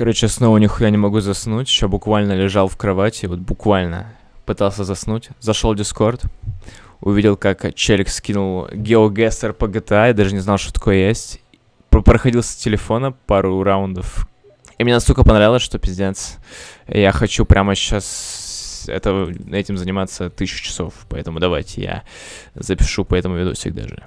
Короче, снова нихуя не могу заснуть. Еще буквально лежал в кровати, вот буквально пытался заснуть. Зашел в Дискорд, увидел, как Челик скинул геогестер по GTA, я даже не знал, что такое есть. Проходил с телефона пару раундов. И мне настолько понравилось, что пиздец. Я хочу прямо сейчас это, этим заниматься тысячу часов. Поэтому давайте я запишу по этому видосик даже.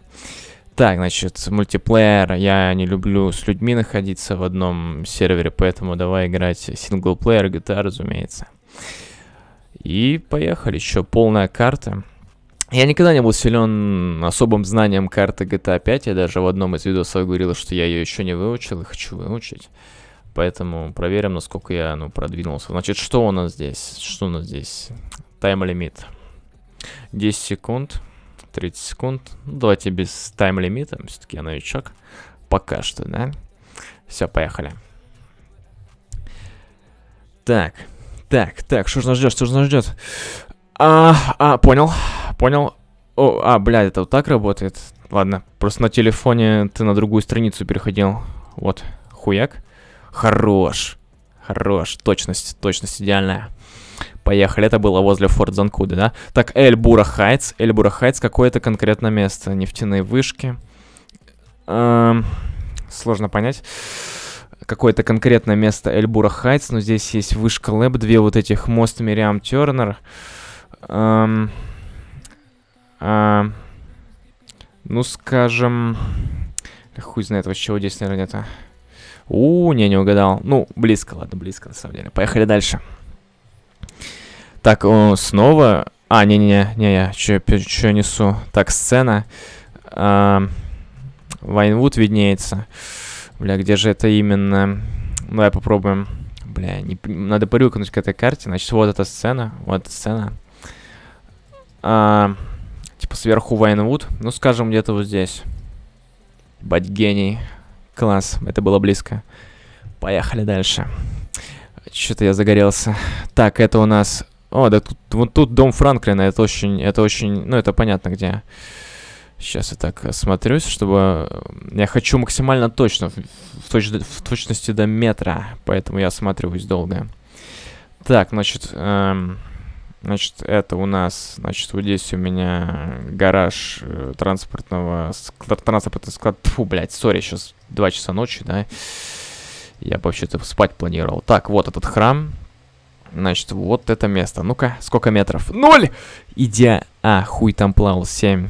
Так, значит, мультиплеер. Я не люблю с людьми находиться в одном сервере, поэтому давай играть синглплеер GTA, а, разумеется. И поехали, еще полная карта. Я никогда не был силен особым знанием карты GTA 5. А я даже в одном из видосов говорил, что я ее еще не выучил и хочу выучить. Поэтому проверим, насколько я ну, продвинулся. Значит, что у нас здесь? Что у нас здесь? Тайм-лимит. 10 секунд. 30 секунд. Ну, давайте без тайм-лимита, все-таки я новичок. Пока что, да? Все, поехали. Так, так, так, что же нас ждет, что же нас ждет? А, а, понял, понял. О, а, блядь, это вот так работает. Ладно, просто на телефоне ты на другую страницу переходил. Вот, хуяк. Хорош. Хорош, точность, точность идеальная. Поехали, это было возле Форт Занкуда, да? Так, Эльбура Хайтс. Эльбура Хайтс какое-то конкретное место. Нефтяные вышки. Эм, сложно понять. Какое-то конкретное место Эльбура Хайтс, но здесь есть вышка Лэб, две вот этих мост Мириам Тернер. Эм, эм, ну, скажем... Хуй знает, вообще чего здесь, наверное, это... У, не, не угадал. Ну, близко, ладно, близко, на самом деле. Поехали дальше. Так, снова... А, не-не-не, я что я несу? Так, сцена. А, Вайнвуд виднеется. Бля, где же это именно? Давай попробуем. Бля, не, надо привыкнуть к этой карте. Значит, вот эта сцена. Вот сцена. А, типа сверху Вайнвуд. Ну, скажем, где-то вот здесь. Бать гений. Класс, это было близко. Поехали дальше. Что-то я загорелся. Так, это у нас о, да тут, вот тут дом Франклина, это очень, это очень, ну это понятно где. Сейчас я так осмотрюсь, чтобы... Э, я хочу максимально точно, в, точ... в точности до метра, поэтому я осматриваюсь долго. Так, значит, эм... значит, это у нас, значит, вот здесь у меня гараж э, транспортного... Транспортный склад... Фу, блядь, сори, сейчас 2 часа ночи, да? Я вообще-то спать планировал. Так, вот этот храм. Значит, вот это место. Ну-ка, сколько метров? Ноль! Идя... А, хуй там плавал, 7.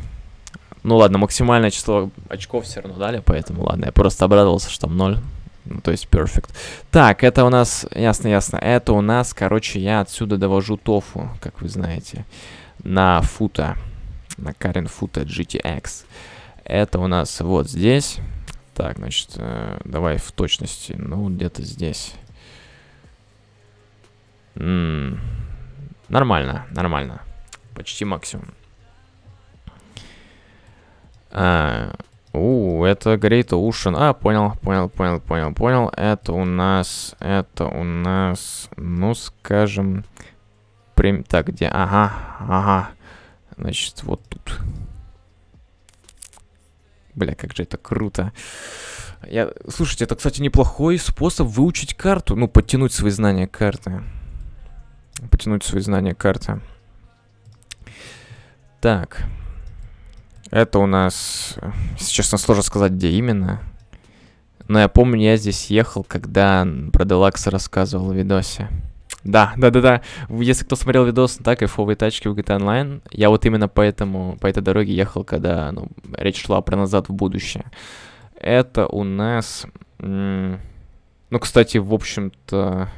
Ну ладно, максимальное число очков все равно дали, поэтому ладно, я просто обрадовался, что там 0. Ну, то есть, perfect. Так, это у нас... Ясно, ясно. Это у нас, короче, я отсюда довожу тофу, как вы знаете, на фута. На Карен фута GTX. Это у нас вот здесь. Так, значит, э, давай в точности. Ну, где-то здесь нормально, нормально. Почти максимум. А, у, это Great Ocean. А, понял, понял, понял, понял, понял. Это у нас, это у нас, ну, скажем... прям, Так, где? Ага, ага. Значит, вот тут. Бля, как же это круто. Я... Слушайте, это, кстати, неплохой способ выучить карту. Ну, подтянуть свои знания карты подтянуть свои знания карты. Так. Это у нас... Сейчас сложно сказать, где именно. Но я помню, я здесь ехал, когда про Делакса рассказывал в видосе. Да, да, да, да. Если кто смотрел видос, так, кайфовые тачки в GTA Online, я вот именно поэтому, по этой дороге ехал, когда ну, речь шла про назад в будущее. Это у нас... Ну, кстати, в общем-то,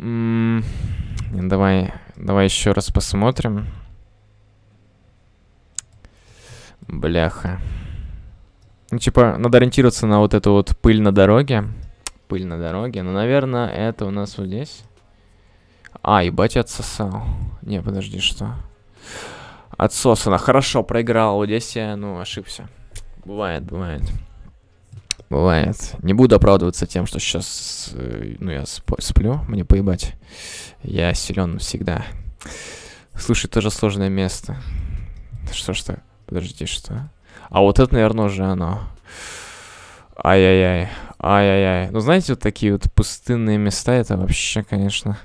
давай, давай еще раз посмотрим. Бляха. Ну, типа, надо ориентироваться на вот эту вот пыль на дороге. Пыль на дороге. Ну, наверное, это у нас вот здесь. А, ебать, отсосал. Не, подожди, что? Отсосано. Хорошо, проиграл. Вот здесь я, ну, ошибся. Бывает, бывает. Бывает. Не буду оправдываться тем, что сейчас, э, ну, я сплю, мне поебать. Я силен всегда. Слушай, тоже сложное место. Что ж так? Подожди, что? А вот это, наверное, уже оно. Ай-яй-яй. Ай-яй-яй. Ну, знаете, вот такие вот пустынные места, это вообще, конечно...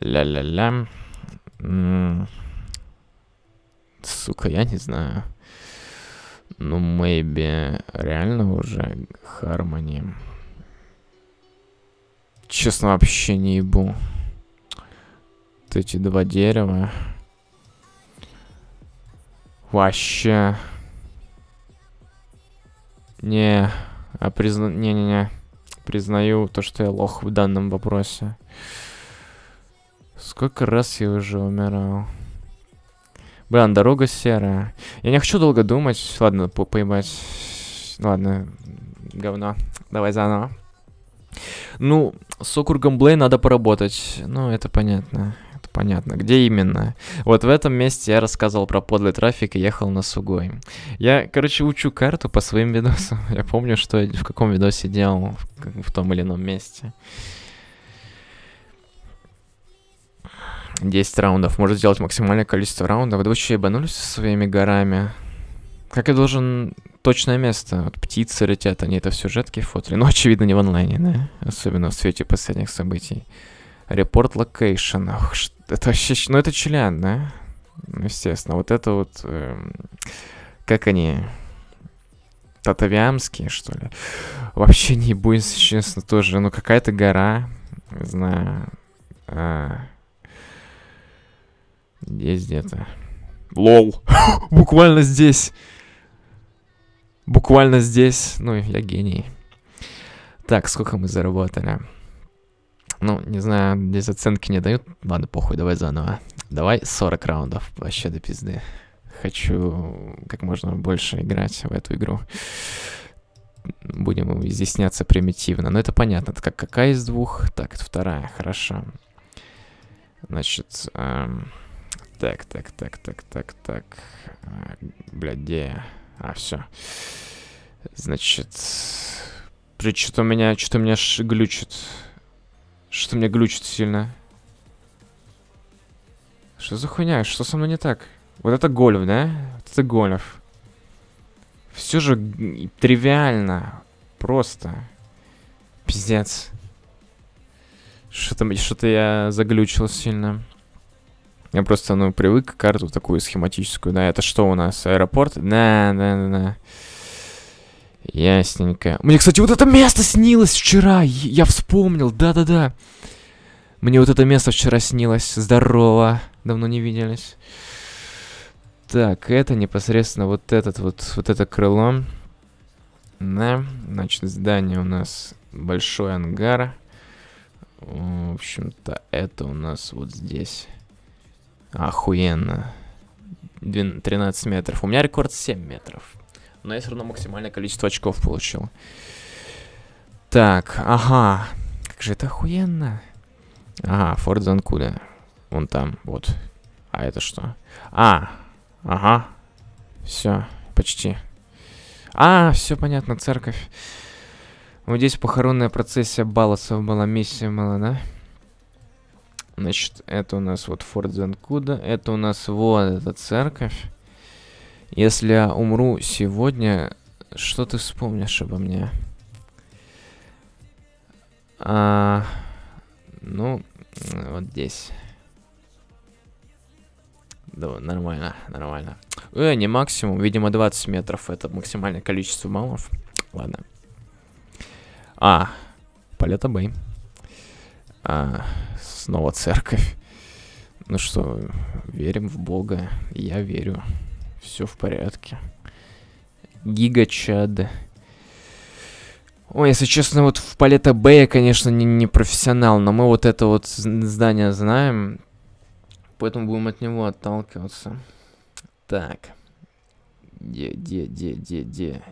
Ля-ля-ля. Сука, я не знаю. Ну, maybe реально уже Harmony. Честно, вообще не ебу. Вот эти два дерева. Вообще. Не, а призна... Не-не-не. Признаю то, что я лох в данном вопросе. Сколько раз я уже умирал? Блин, дорога серая. Я не хочу долго думать. Ладно, по поебать. Ладно, говно. Давай заново. Ну, с округом Блей надо поработать. Ну, это понятно. Это понятно. Где именно? Вот в этом месте я рассказывал про подлый трафик и ехал на Сугой. Я, короче, учу карту по своим видосам. Я помню, что я в каком видосе делал в том или ином месте. 10 раундов. Может сделать максимальное количество раундов. Да вы что, ебанулись со своими горами? Как я должен... Точное место. Вот птицы летят, они это в сюжетке фотали. Но, ну, очевидно, не в онлайне, да? Особенно в свете последних событий. Репорт локейшн. Это вообще... Ну, это Челян, да? Ну, естественно. Вот это вот... Э, как они... Татавиамские, что ли? Вообще не будет, честно, тоже. Ну, какая-то гора. Не знаю. А... Здесь где-то. Лол. Буквально здесь. Буквально здесь. Ну, я гений. Так, сколько мы заработали? Ну, не знаю, здесь оценки не дают. Ладно, похуй, давай заново. Давай 40 раундов. Вообще до пизды. Хочу как можно больше играть в эту игру. Будем изъясняться примитивно. Но это понятно. Это как какая из двух? Так, это вторая. Хорошо. Значит... Эм... Так, так, так, так, так, так. А, блядь, где я? А, все. Значит... Что-то у меня... Что-то меня глючит. Что-то меня глючит сильно. Что за хуйня? Что со мной не так? Вот это Гольф, да? Вот это Гольф. Все же тривиально. Просто. Пиздец. Что-то что, -то, я заглючил сильно. Я просто, ну, привык к карту такую схематическую. Да, это что у нас? Аэропорт? Да, да, да, на. Ясненько. Мне, кстати, вот это место снилось вчера. Я вспомнил. Да-да-да. Мне вот это место вчера снилось. Здорово. Давно не виделись. Так, это непосредственно вот этот вот, вот это крыло. Да, значит, здание у нас большой ангар. В общем-то, это у нас вот здесь. Охуенно. 13 метров. У меня рекорд 7 метров. Но я все равно максимальное количество очков получил. Так, ага. Как же это охуенно. Ага, Форд Занкуда. Вон там, вот. А это что? А, ага. Все, почти. А, все понятно, церковь. Вот здесь похоронная процессия Баласов была, миссия была, да? Значит, это у нас вот Форт Занкуда, это у нас вот эта церковь. Если я умру сегодня, что ты вспомнишь обо мне? А, ну, вот здесь. Да, нормально, нормально. Э, не максимум, видимо, 20 метров. Это максимальное количество малов. Ладно. А, полета Бэй. А, Снова церковь. Ну что, верим в Бога. Я верю. Все в порядке. Гигачад. Ой, если честно, вот в Палета Б я, конечно, не, не профессионал, но мы вот это вот здание знаем, поэтому будем от него отталкиваться. Так. Где, где, где, где, где?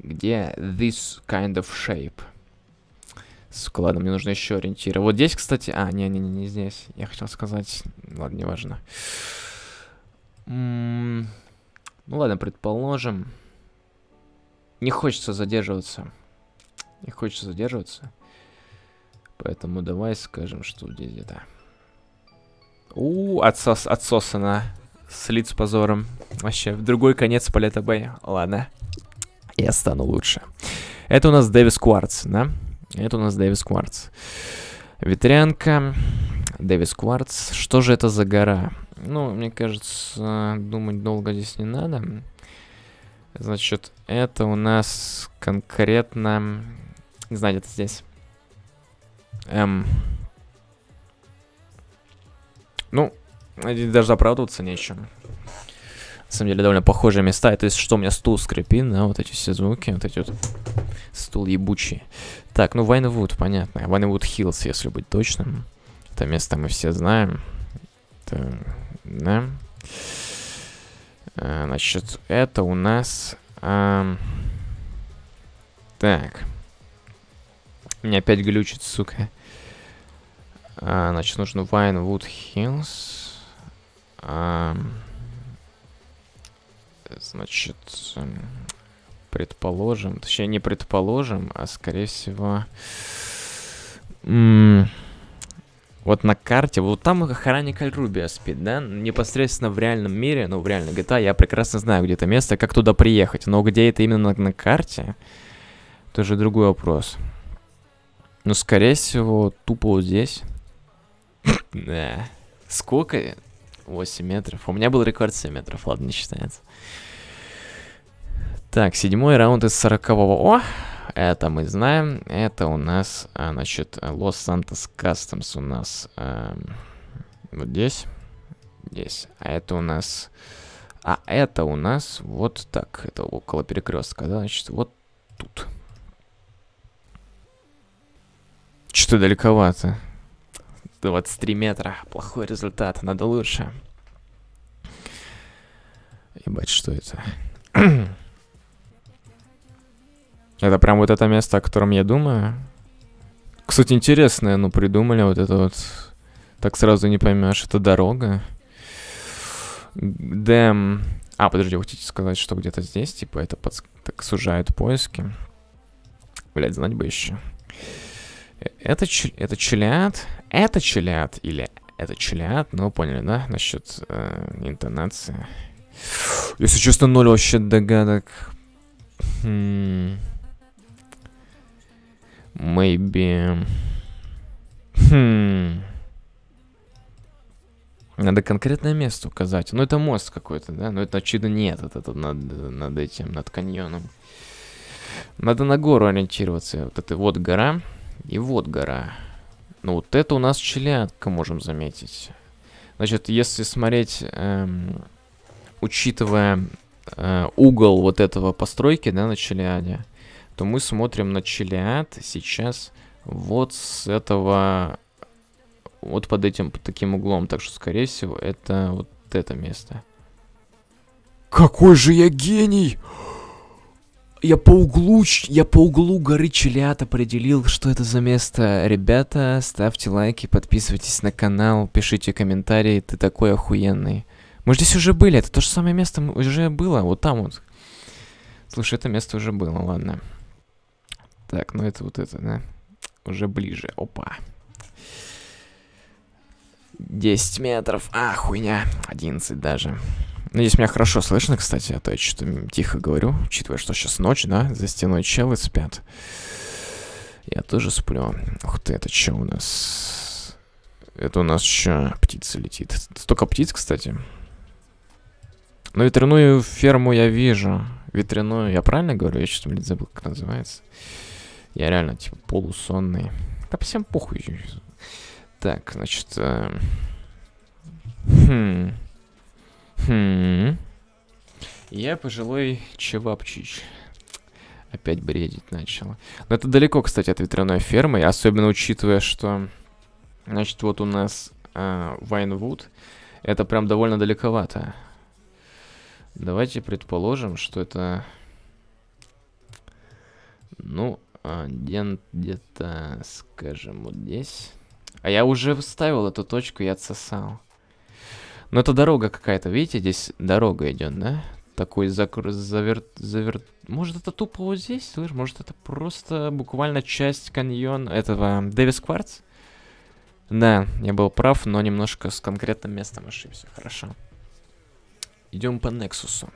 Где this kind of shape? Сука, ладно, мне нужно еще ориентиры. Вот здесь, кстати... А, не-не-не, не здесь. Я хотел сказать... Ладно, неважно. М Ну ладно, предположим. Не хочется задерживаться. Не хочется задерживаться. Поэтому давай скажем, что здесь где-то. У, отсос, отсосано. с лиц позором. Вообще, в другой конец полета Б. Ладно. Я стану лучше. Это у нас Дэвис Кварц, да? Это у нас Дэвис Кварц. Ветрянка, Дэвис Кварц. Что же это за гора? Ну, мне кажется, думать долго здесь не надо. Значит, это у нас конкретно... Не знаю, где-то здесь. Эм... Ну, даже оправдываться нечем на самом деле довольно похожие места. Это есть что, у меня стул скрипит, да, вот эти все звуки, вот эти вот стул ебучий. Так, ну Вайнвуд, понятно. Вайнвуд Хиллс, если быть точным. Это место мы все знаем. Это, да. А, значит, это у нас... А... Так. Меня опять глючит, сука. А, значит, нужно Вайнвуд Хиллс. Um значит, эм, предположим, точнее не предположим, а скорее всего... Вот на карте, вот там охранник Альрубия спит, да? Непосредственно в реальном мире, ну в реальной GTA, я прекрасно знаю, где это место, как туда приехать. Но где это именно на, на карте, тоже другой вопрос. Но ну, скорее всего, тупо вот здесь. Да. Сколько? 8 метров. У меня был рекорд 7 метров, ладно, не считается. Так, седьмой раунд из сорокового. О, это мы знаем. Это у нас, а, значит, Лос-Сантос Кастомс у нас а, вот здесь. Здесь. А это у нас... А это у нас вот так. Это около перекрестка, да? Значит, вот тут. Что-то далековато. 23 метра. Плохой результат. Надо лучше. Ебать, что это? Это прям вот это место, о котором я думаю. Кстати, интересное, ну, придумали вот это вот... Так сразу не поймешь, это дорога. Дэм... А, подожди, вы хотите сказать, что где-то здесь, типа, это под... так сужает поиски? Блять, знать бы еще. Э, это, ч... это челят? Это челят? Или это челят? Ну, поняли, да? Насчет э, интонации. Если честно, ноль вообще догадок. Хм... Maybe... Хм... Надо конкретное место указать. Ну, это мост какой-то, да? Но ну, это, очевидно, нет. Это, это над, над этим, над каньоном. Надо на гору ориентироваться. Вот это вот гора и вот гора. Ну, вот это у нас челядка, можем заметить. Значит, если смотреть, эм, учитывая э, угол вот этого постройки, да, на челяде, то мы смотрим на Челиад сейчас вот с этого... Вот под этим, под таким углом. Так что, скорее всего, это вот это место. Какой же я гений! Я по углу, я по углу горы Челят определил, что это за место. Ребята, ставьте лайки, подписывайтесь на канал, пишите комментарии, ты такой охуенный. Мы же здесь уже были, это то же самое место уже было, вот там вот. Слушай, это место уже было, ладно. Так, ну это вот это, да? Уже ближе. Опа. 10 метров. А, хуйня. 11 даже. Надеюсь, ну, меня хорошо слышно, кстати, а то я что-то тихо говорю, учитывая, что сейчас ночь, да, за стеной челы спят. Я тоже сплю. Ух ты, это что у нас? Это у нас еще Птица летит. Столько птиц, кстати. Но ну, ветряную ферму я вижу. Ветряную, я правильно говорю? Я что-то, забыл, как называется. Я реально, типа, полусонный. Да всем похуй. Так, значит... Э... Хм. Хм. Я пожилой чевапчич. Опять бредить начало. Но это далеко, кстати, от ветряной фермы, особенно учитывая, что... Значит, вот у нас э, Вайнвуд. Это прям довольно далековато. Давайте предположим, что это... Ну, а, где-то, скажем, вот здесь. А я уже вставил эту точку и отсосал. Но это дорога какая-то, видите, здесь дорога идет, да? Такой закр... заверт... заверт... Может, это тупо вот здесь, слышь? Может, это просто буквально часть каньона этого Дэвис Кварц? Да, я был прав, но немножко с конкретным местом ошибся. Хорошо. Идем по Нексусу.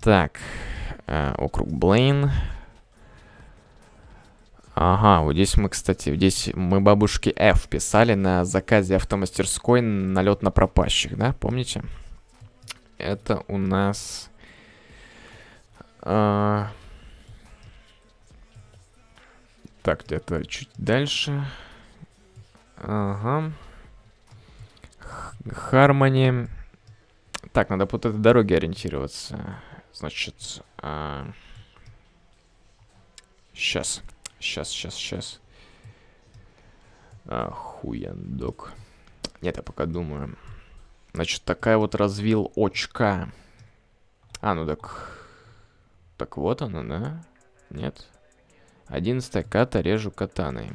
Так, э, округ Блейн. Ага, вот здесь мы, кстати, здесь мы бабушке F писали на заказе автомастерской налет на пропащих, да, помните? Это у нас... А... Так, где-то чуть дальше. Ага. Хармони. Так, надо по этой дороге ориентироваться. Значит... А... Сейчас. Сейчас, сейчас, сейчас. Охуендок. Нет, я пока думаю. Значит, такая вот развил очка. А, ну так... Так вот она, да? Нет? Одиннадцатая ката режу катаной.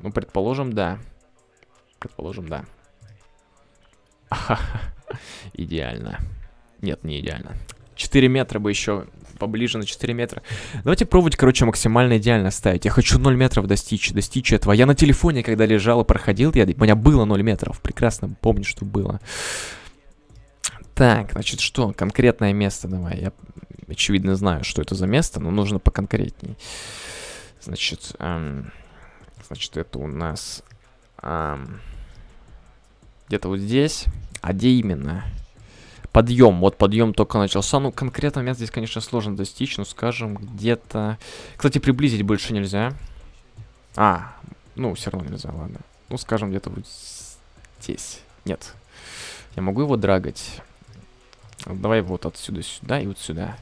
Ну, предположим, да. Предположим, да. Идеально. Нет, не идеально. 4 метра бы еще поближе на 4 метра. Давайте пробовать, короче, максимально идеально ставить. Я хочу 0 метров достичь, достичь этого. Я на телефоне, когда лежал и проходил, я, у меня было 0 метров. Прекрасно помню, что было. Так, значит, что? Конкретное место давай. Я, очевидно, знаю, что это за место, но нужно поконкретней. Значит, эм, значит, это у нас эм, где-то вот здесь. А где именно? подъем. Вот подъем только начался. Ну, конкретно момент здесь, конечно, сложно достичь. Ну, скажем, где-то... Кстати, приблизить больше нельзя. А, ну, все равно нельзя, ладно. Ну, скажем, где-то вот здесь. Нет. Я могу его драгать. Давай вот отсюда сюда и вот сюда.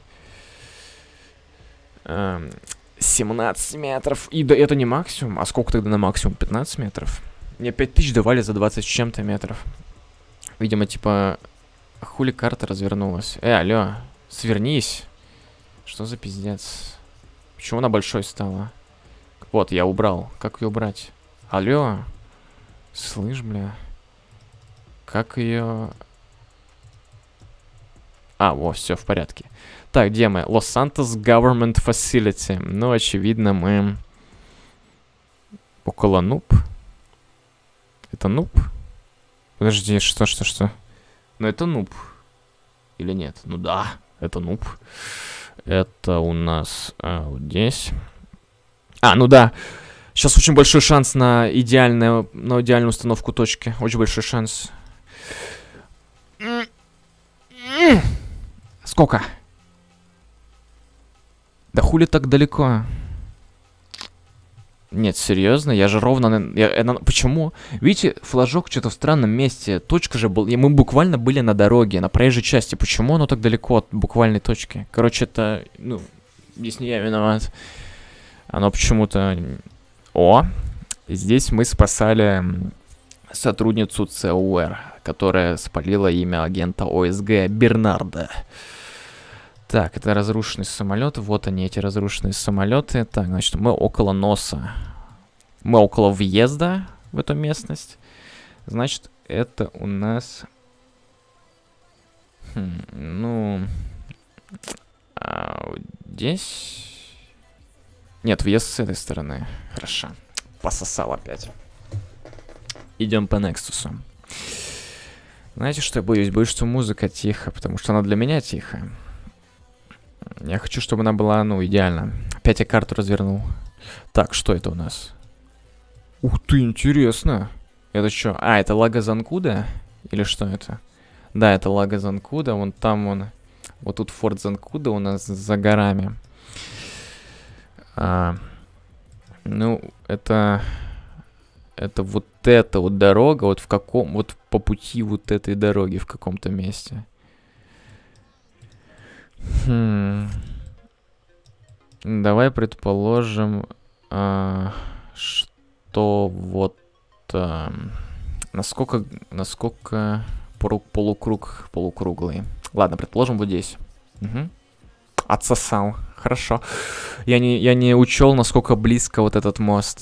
17 эм, метров. И да, это не максимум. А сколько тогда на максимум? 15 метров? Мне 5000 давали за 20 с чем-то метров. Видимо, типа, Хули карта развернулась? Э, алло, свернись. Что за пиздец? Почему она большой стала? Вот, я убрал. Как ее убрать? Алло. Слышь, бля. Как ее... А, во, все в порядке. Так, где мы? Лос-Сантос Government Facility. Ну, очевидно, мы... Около нуб. Это нуб? Подожди, что, что, что? Но это нуб. Или нет? Ну да, это нуб. Это у нас а, вот здесь. А, ну да. Сейчас очень большой шанс на, идеальную, на идеальную установку точки. Очень большой шанс. Сколько? Да хули так далеко? Нет, серьезно, я же ровно... Я, я, почему? Видите, флажок что-то в странном месте. Точка же была... Мы буквально были на дороге, на проезжей части. Почему оно так далеко от буквальной точки? Короче, это... Ну, здесь не я виноват. Оно почему-то... О! Здесь мы спасали сотрудницу ЦУР, которая спалила имя агента ОСГ Бернарда. Так, это разрушенный самолет. Вот они, эти разрушенные самолеты. Так, значит, мы около носа. Мы около въезда в эту местность. Значит, это у нас... Хм, ну... А, вот здесь... Нет, въезд с этой стороны. Хорошо. Пососал опять. Идем по Нексусу. Знаете, что я боюсь? Боюсь, что музыка тихо, потому что она для меня тихая. Я хочу, чтобы она была, ну, идеально. Опять я карту развернул. Так, что это у нас? Ух ты, интересно. Это что? А, это Лага Занкуда? Или что это? Да, это Лага Занкуда. Вон там он. Вот тут Форт Занкуда у нас за горами. А, ну, это... Это вот эта вот дорога, вот в каком... Вот по пути вот этой дороги в каком-то месте. Хм. Давай предположим, э, что вот э, насколько насколько полукруг полукруглый. Ладно, предположим вот здесь. Угу. Отсосал. Хорошо. Я не я не учел, насколько близко вот этот мост.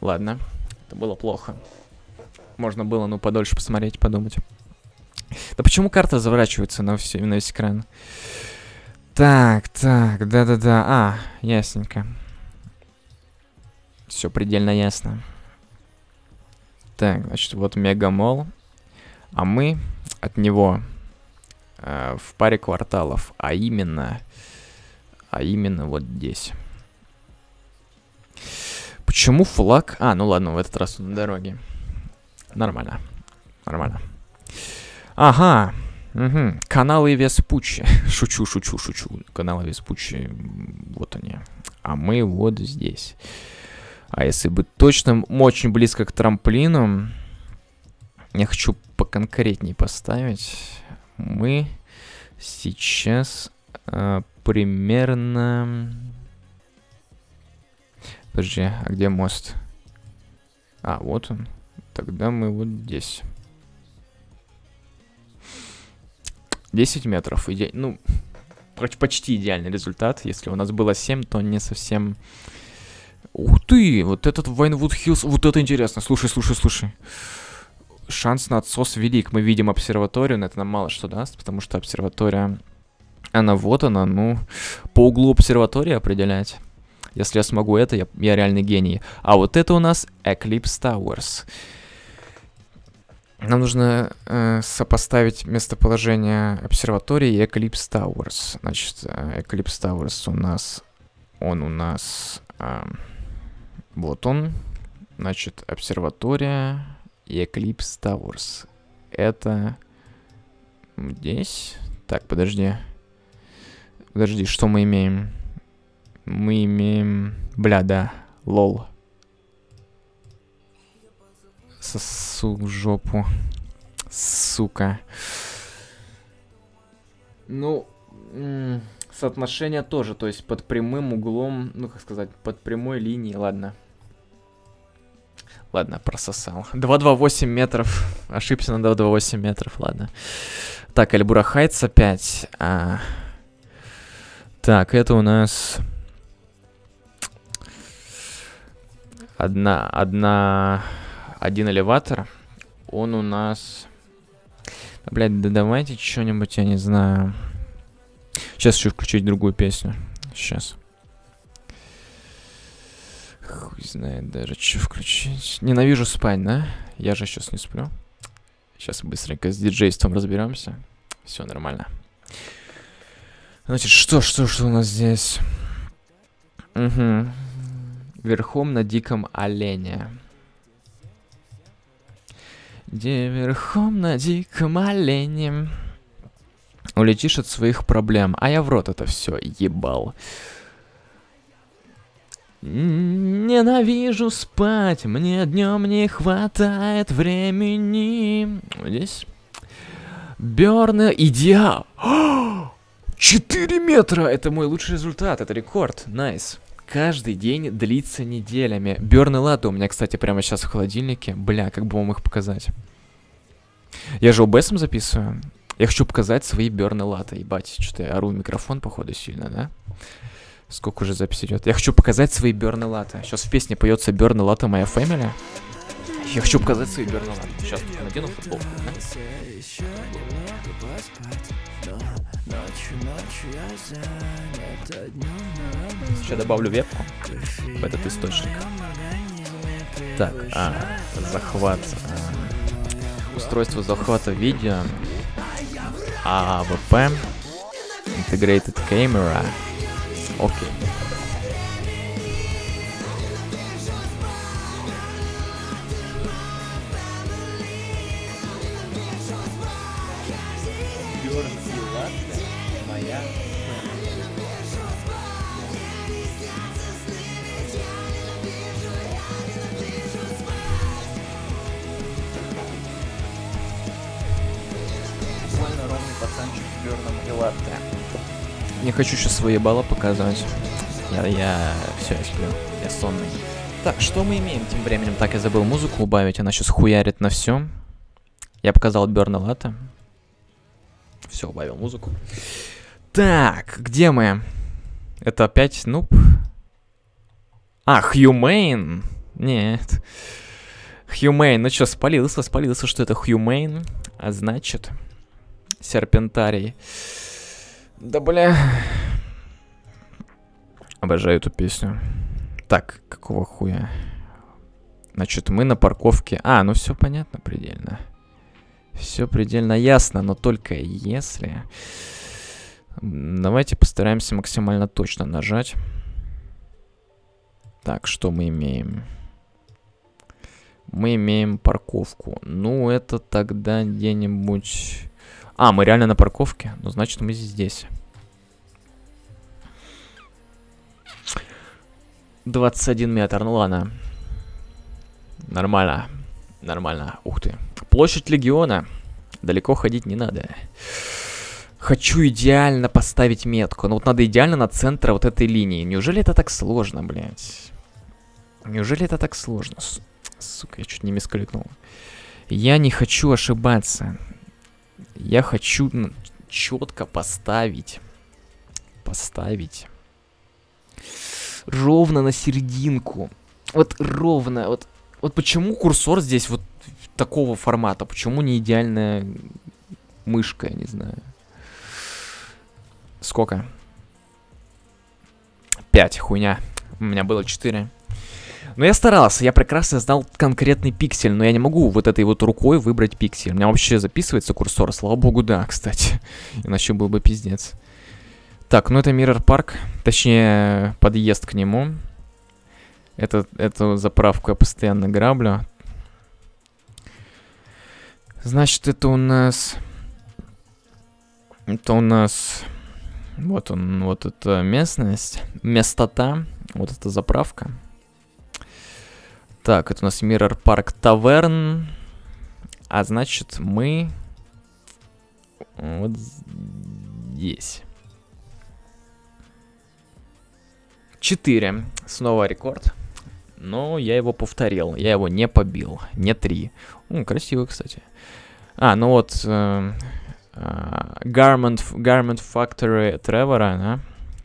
Ладно, это было плохо. Можно было, ну, подольше посмотреть, подумать. Да почему карта заворачивается на, все, на весь экран? Так, так, да-да-да. А, ясненько. Все предельно ясно. Так, значит, вот мегамол. А мы от него э, в паре кварталов. А именно... А именно вот здесь. Почему флаг... А, ну ладно, в этот раз он на дороге. Нормально. Нормально. Ага, Угу. Каналы Веспуччи. Шучу, шучу, шучу. Каналы Веспуччи. Вот они. А мы вот здесь. А если быть точным, очень близко к трамплину. Я хочу поконкретнее поставить. Мы сейчас э, примерно... Подожди, а где мост? А, вот он. Тогда мы вот здесь. 10 метров. Иде... Ну, почти идеальный результат. Если у нас было 7, то не совсем... Ух ты, вот этот Вайнвуд Хиллс, вот это интересно. Слушай, слушай, слушай. Шанс на отсос велик. Мы видим обсерваторию, но это нам мало что даст, потому что обсерватория... Она вот она, ну, по углу обсерватории определять. Если я смогу это, я, я реальный гений. А вот это у нас Eclipse Towers. Нам нужно э, сопоставить местоположение обсерватории и Eclipse Towers. Значит, э, Eclipse Towers у нас... Он у нас... Э, вот он. Значит, обсерватория и Eclipse Towers. Это здесь. Так, подожди. Подожди, что мы имеем? Мы имеем... Бля, да. Лол. Сосу жопу. Сука. Ну, соотношение тоже, то есть под прямым углом, ну, как сказать, под прямой линией, ладно. Ладно, прососал. 228 метров. Ошибся на 228 метров, ладно. Так, Эльбура Хайтс опять. А... Так, это у нас... Одна, одна один элеватор. Он у нас... Да, блядь, да давайте что-нибудь, я не знаю. Сейчас еще включить другую песню. Сейчас. Хуй знает даже, что включить. Ненавижу спать, да? Я же сейчас не сплю. Сейчас быстренько с диджейством разберемся. Все нормально. Значит, что, что, что у нас здесь? Угу. Верхом на диком олене. Где верхом на диком олене. Улетишь от своих проблем. А я в рот это все ебал. Ненавижу спать, мне днем не хватает времени. Вот здесь. Берна, идеал. 4 метра! Это мой лучший результат, это рекорд. Найс. Nice каждый день длится неделями. Берны латы у меня, кстати, прямо сейчас в холодильнике. Бля, как бы вам их показать? Я же ОБСом записываю. Я хочу показать свои берны латы. Ебать, что-то я ору в микрофон, походу, сильно, да? Сколько уже запись идет? Я хочу показать свои берны латы. Сейчас в песне поется берны лата моя фэмили. Я хочу показать свои берны латы. Сейчас надену футболку. Да? Сейчас добавлю вебку в этот источник. Так, а, захват. А, устройство захвата видео. А, АВП. Integrated Camera. Окей. Okay. хочу сейчас свои баллы показывать. Я, я... Все, я сплю. Я сонный. Так, что мы имеем тем временем? Так, я забыл музыку убавить, она сейчас хуярит на все. Я показал Берна Лата. Все, убавил музыку. Так, где мы? Это опять, а, ну... А, Хьюмейн? Нет. Хьюмейн, ну что, спалился, спалился, что это Хьюмейн. А значит, серпентарий. Да бля. Обожаю эту песню. Так, какого хуя? Значит, мы на парковке. А, ну все понятно предельно. Все предельно ясно, но только если... Давайте постараемся максимально точно нажать. Так, что мы имеем? Мы имеем парковку. Ну, это тогда где-нибудь... А, мы реально на парковке? Ну, значит, мы здесь. 21 метр, ну ладно. Нормально, нормально. Ух ты. Площадь Легиона. Далеко ходить не надо. Хочу идеально поставить метку. Но ну, вот надо идеально на центр вот этой линии. Неужели это так сложно, блядь? Неужели это так сложно? Сука, я чуть не мискаликнул. Я не хочу ошибаться. Я хочу ну, четко поставить. Поставить. Ровно на серединку. Вот ровно. Вот, вот почему курсор здесь вот такого формата? Почему не идеальная мышка, я не знаю. Сколько? Пять, хуйня. У меня было 4. Но я старался, я прекрасно знал конкретный пиксель, но я не могу вот этой вот рукой выбрать пиксель. У меня вообще записывается курсор, слава богу, да, кстати. Иначе был бы пиздец. Так, ну это Миррор Парк, точнее подъезд к нему. Это, эту заправку я постоянно граблю. Значит, это у нас... Это у нас... Вот он, вот эта местность, местота, вот эта заправка. Так, это у нас Mirror Park Tavern. А значит, мы... Вот здесь. четыре, Снова рекорд. Но я его повторил. Я его не побил. Не три. Ну, красиво, кстати. А, ну вот... Э, э, Garment, Garment Factory Тревора,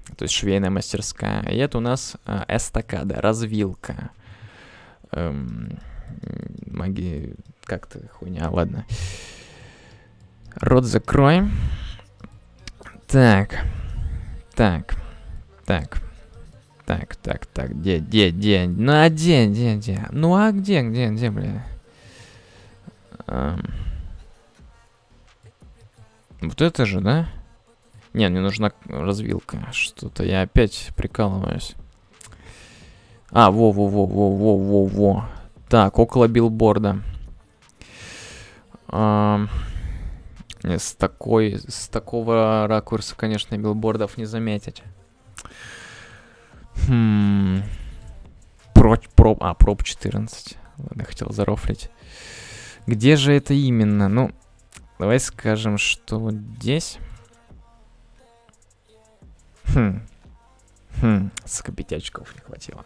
да? То есть швейная мастерская. И это у нас э, эстакада, развилка. Развилка эм, магии как-то хуйня, ладно. Рот закрой. Так, так, так, так, так, так, где, где, где, ну а где, где, где, ну а где, где, где, бля. Эм. Вот это же, да? Не, мне нужна развилка. Что-то я опять прикалываюсь. А, во-во-во-во-во-во-во. Так, около билборда. А, с, такой, с такого ракурса, конечно, билбордов не заметить. Хм. Про, проб, а, проб 14. Ладно, хотел зарофлить. Где же это именно? Ну, давай скажем, что вот здесь. Хм. Хм, скопятячков не хватило.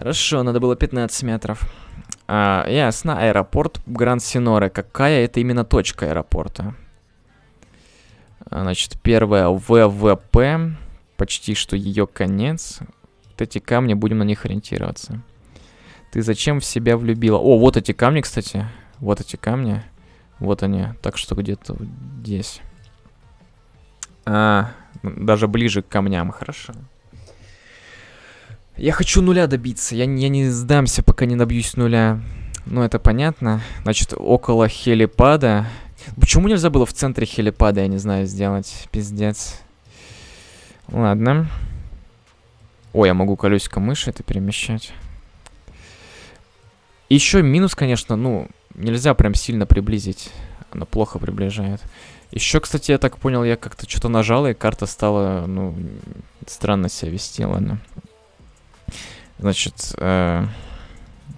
Хорошо, надо было 15 метров. А, ясно, аэропорт Гранд Синоре. Какая это именно точка аэропорта? А, значит, первая ВВП. Почти что ее конец. Вот эти камни, будем на них ориентироваться. Ты зачем в себя влюбила? О, вот эти камни, кстати. Вот эти камни. Вот они. Так что где-то здесь. А, даже ближе к камням, хорошо. Хорошо. Я хочу нуля добиться. Я, я не сдамся, пока не набьюсь нуля. Ну, это понятно. Значит, около хелипада. Почему нельзя было в центре хелипада, я не знаю, сделать? Пиздец. Ладно. Ой, я могу колесико мыши это перемещать. Еще минус, конечно, ну, нельзя прям сильно приблизить. Она плохо приближает. Еще, кстати, я так понял, я как-то что-то нажал, и карта стала, ну, странно себя вести, ладно. Значит, э,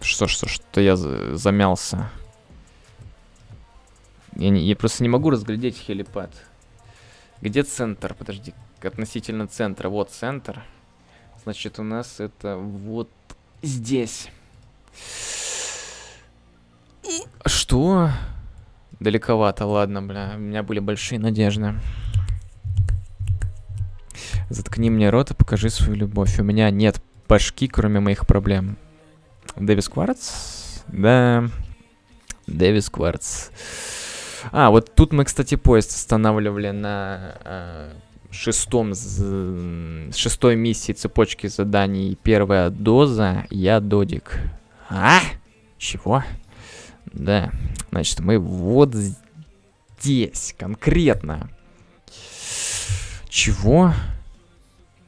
что, что, что я замялся. Я, не, я просто не могу разглядеть хелипад. Где центр? Подожди, относительно центра. Вот центр. Значит, у нас это вот здесь. Что? Далековато, ладно, бля. У меня были большие надежды. Заткни мне рот и покажи свою любовь. У меня нет башки, кроме моих проблем. Дэвис Кварц? Да. Дэвис Кварц. А, вот тут мы, кстати, поезд останавливали на э, шестом, шестой миссии цепочки заданий. Первая доза. Я додик. А? Чего? Да. Значит, мы вот здесь конкретно. Чего?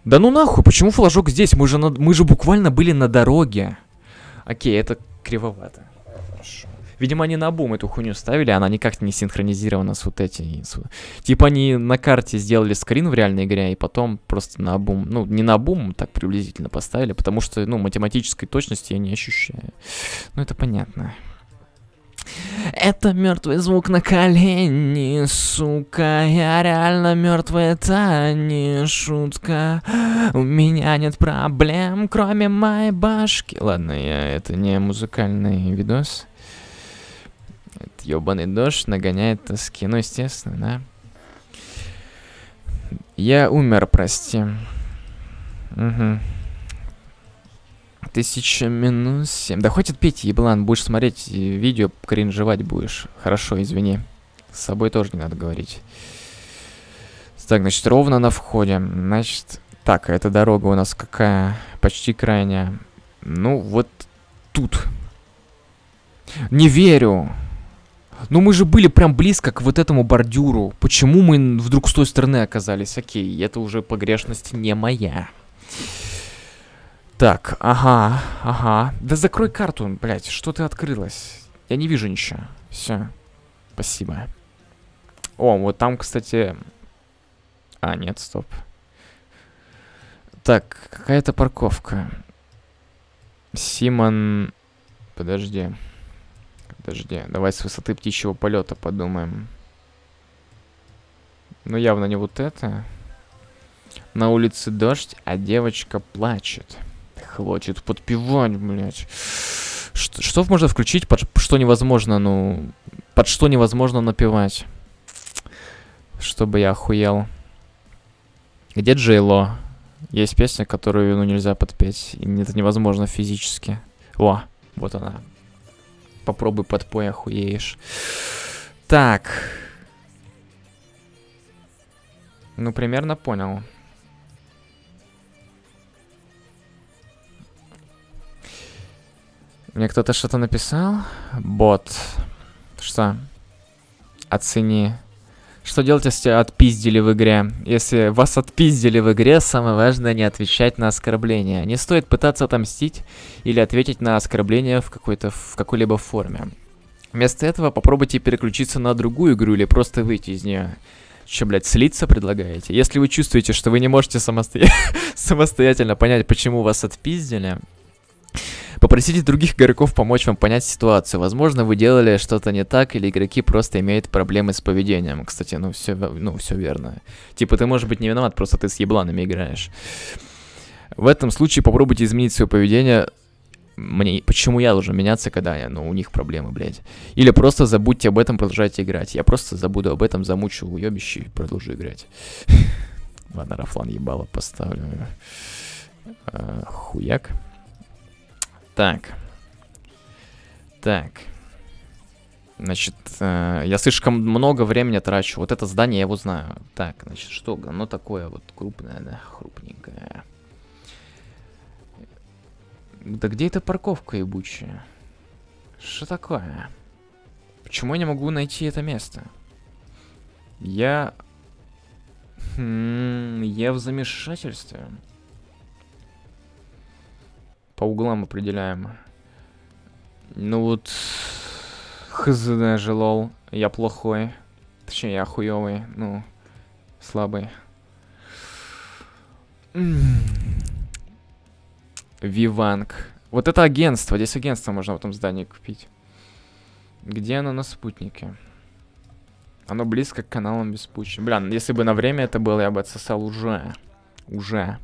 Да ну нахуй, почему флажок здесь? Мы же, на... мы же буквально были на дороге. Окей, это кривовато. Видимо, они на бум эту хуйню ставили, она никак не синхронизирована с вот этими. Типа они на карте сделали скрин в реальной игре, и потом просто на бум. Ну, не на бум, так приблизительно поставили, потому что, ну, математической точности я не ощущаю. Ну, это понятно. Это мертвый звук на колени, сука, я реально мертвый, это не шутка. У меня нет проблем, кроме моей башки. Ладно, я, это не музыкальный видос. Этот ебаный дождь нагоняет тоски, ну естественно, да. Я умер, прости. Угу. Тысяча минус семь. Да хватит пить, еблан. Будешь смотреть видео, кринжевать будешь. Хорошо, извини. С собой тоже не надо говорить. Так, значит, ровно на входе. Значит, так, эта дорога у нас какая? Почти крайняя. Ну, вот тут. Не верю. Ну мы же были прям близко к вот этому бордюру. Почему мы вдруг с той стороны оказались? Окей, это уже погрешность не моя. Так, ага, ага. Да закрой карту, блядь, что ты открылась? Я не вижу ничего. Все. Спасибо. О, вот там, кстати... А, нет, стоп. Так, какая-то парковка. Симон... Подожди. Подожди. Давай с высоты птичьего полета подумаем. Ну, явно не вот это. На улице дождь, а девочка плачет хватит подпевать, блядь. Что, что можно включить, под что невозможно, ну... Под что невозможно напевать? Чтобы я охуел. Где Джейло? Есть песня, которую, ну, нельзя подпеть. И это невозможно физически. О, вот она. Попробуй подпой, охуеешь. Так. Ну, примерно понял. Мне кто-то что-то написал? Бот. Что? Оцени. Что делать, если отпиздили в игре? Если вас отпиздили в игре, самое важное не отвечать на оскорбления. Не стоит пытаться отомстить или ответить на оскорбления в какой-то в какой-либо форме. Вместо этого попробуйте переключиться на другую игру или просто выйти из нее. Че, блядь, слиться предлагаете? Если вы чувствуете, что вы не можете самостоятельно понять, почему вас отпиздили, Попросите других игроков помочь вам понять ситуацию. Возможно, вы делали что-то не так, или игроки просто имеют проблемы с поведением. Кстати, ну все, ну, все верно. Типа, ты можешь быть не виноват, просто ты с ебланами играешь. В этом случае попробуйте изменить свое поведение. Мне, почему я должен меняться, когда я, ну, у них проблемы, блядь. Или просто забудьте об этом, продолжайте играть. Я просто забуду об этом, замучу уебище и продолжу играть. Ладно, Рафлан ебало поставлю. Э, хуяк. Так. Так. Значит, э, я слишком много времени трачу. Вот это здание я его знаю. Так, значит, что? Оно такое вот крупное, да, крупненькое. Да где эта парковка ебучая? Что такое? Почему я не могу найти это место? Я... Хм, я в замешательстве по углам определяем. Ну вот, хз даже лол, я плохой. Точнее, я хуёвый, ну, слабый. Виванг. Вот это агентство, здесь агентство можно в этом здании купить. Где оно на спутнике? Оно близко к каналам без пучи. если бы на время это было, я бы отсосал уже. Уже.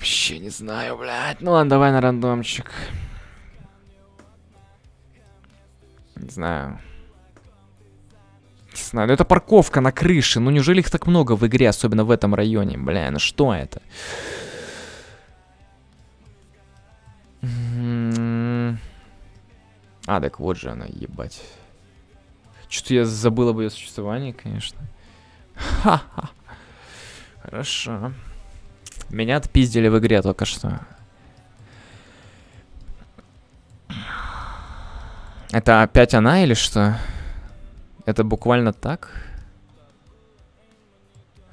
Вообще не знаю, блядь. Ну ладно, давай на рандомчик. Не знаю. Не знаю, ну это парковка на крыше. Ну неужели их так много в игре, особенно в этом районе? Бля, ну что это? М-м-м. А, так вот же она, ебать. Что-то я забыл об ее существовании, конечно. Ха-ха. Хорошо. Меня отпиздили в игре только что. Это опять она или что? Это буквально так?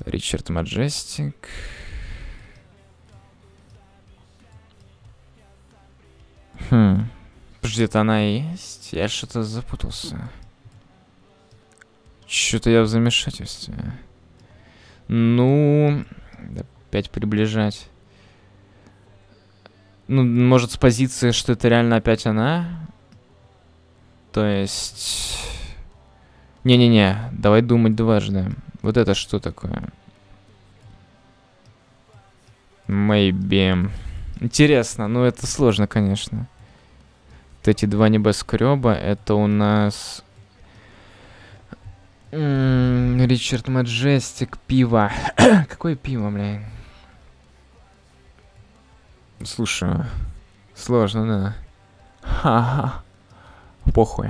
Ричард Маджестик. Хм. Подожди, это она и есть? Я что-то запутался. Что-то я в замешательстве. Ну... Да опять приближать. Ну, может, с позиции, что это реально опять она? То есть... Не-не-не, давай думать дважды. Вот это что такое? Maybe. Интересно, ну это сложно, конечно. Вот эти два небоскреба, это у нас... М -м, Ричард Маджестик, пиво. Какое пиво, блядь? Слушай, сложно, да. Ха-ха. Похуй.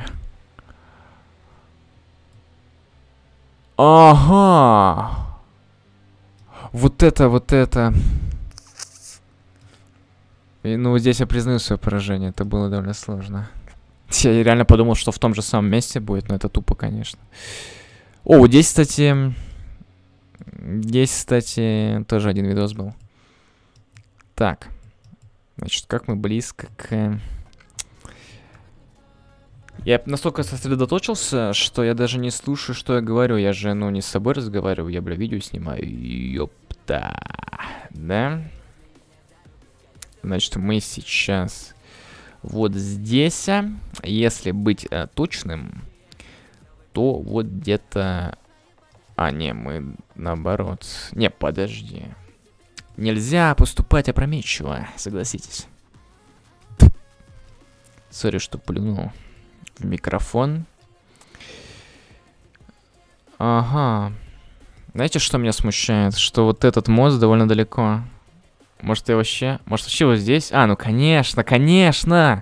Ага. Вот это, вот это. И, ну, здесь я признаю свое поражение. Это было довольно сложно. Я реально подумал, что в том же самом месте будет, но это тупо, конечно. О, здесь, кстати... Здесь, кстати, тоже один видос был. Так. Значит, как мы близко к... Э, я настолько сосредоточился, что я даже не слушаю, что я говорю. Я же, ну, не с собой разговариваю, я, бля, видео снимаю. Ёпта. Да? Значит, мы сейчас вот здесь, а. если быть э, точным, то вот где-то... А, не, мы наоборот. Не, подожди. Нельзя поступать опрометчиво, согласитесь. Сори, что плюнул в микрофон. Ага. Знаете, что меня смущает? Что вот этот мост довольно далеко. Может, я вообще... Может, вообще вот здесь? А, ну, конечно, конечно!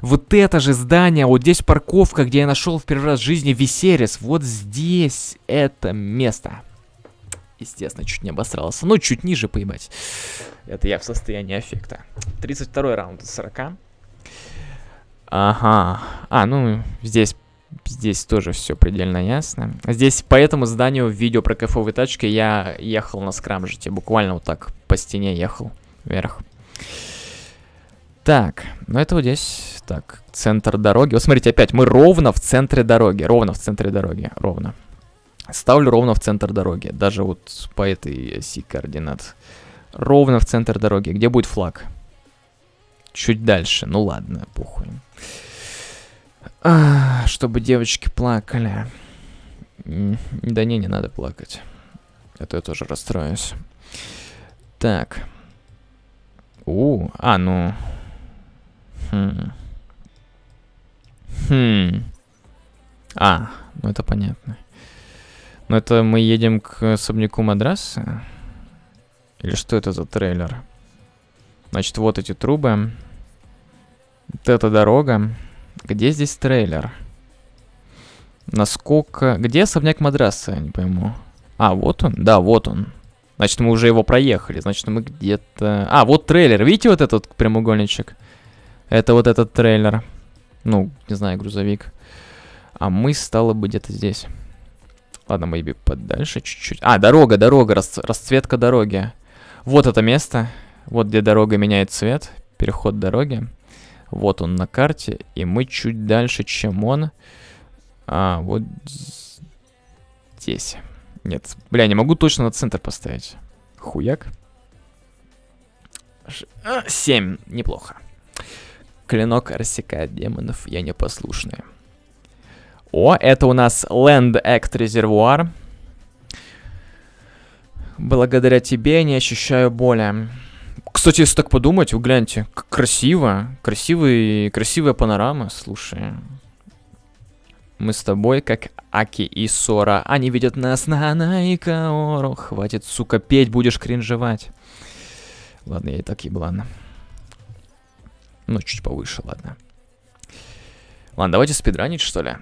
Вот это же здание, вот здесь парковка, где я нашел в первый раз в жизни Весерис. Вот здесь это место естественно, чуть не обосрался. Ну, чуть ниже, поебать. Это я в состоянии аффекта. 32 раунд из 40. Ага. А, ну, здесь... Здесь тоже все предельно ясно. Здесь по этому зданию видео про кайфовые тачки я ехал на скрамжите. Буквально вот так по стене ехал вверх. Так, ну это вот здесь. Так, центр дороги. Вот смотрите, опять мы ровно в центре дороги. Ровно в центре дороги. Ровно. Ставлю ровно в центр дороги, даже вот по этой оси координат. Ровно в центр дороги, где будет флаг. Чуть дальше, ну ладно, похуй. А, чтобы девочки плакали. Да не, не надо плакать. это я тоже расстроюсь. Так. У, а, ну... Хм. Хм. А, ну это понятно. Но ну, это мы едем к особняку Мадраса? Или что это за трейлер? Значит, вот эти трубы. Вот эта дорога. Где здесь трейлер? Насколько... Где особняк Мадраса? Я не пойму. А, вот он? Да, вот он. Значит, мы уже его проехали. Значит, мы где-то... А, вот трейлер. Видите вот этот прямоугольничек? Это вот этот трейлер. Ну, не знаю, грузовик. А мы, стало бы, где-то здесь. Ладно, мы подальше чуть-чуть. А, дорога, дорога, рас расцветка дороги. Вот это место. Вот где дорога меняет цвет. Переход дороги. Вот он на карте. И мы чуть дальше, чем он. А, вот здесь. Нет, бля, не могу точно на центр поставить. Хуяк. А, семь, Неплохо. Клинок рассекает демонов, я непослушный. О, это у нас Land Act резервуар. Благодаря тебе не ощущаю боли. Кстати, если так подумать, вы гляньте, красиво. красивые, красивая панорама, слушай. Мы с тобой, как Аки и Сора. Они видят нас на Найкаору. Хватит, сука, петь, будешь кринжевать. Ладно, я и так еблан. Ну, чуть повыше, ладно. Ладно, давайте спидранить, что ли.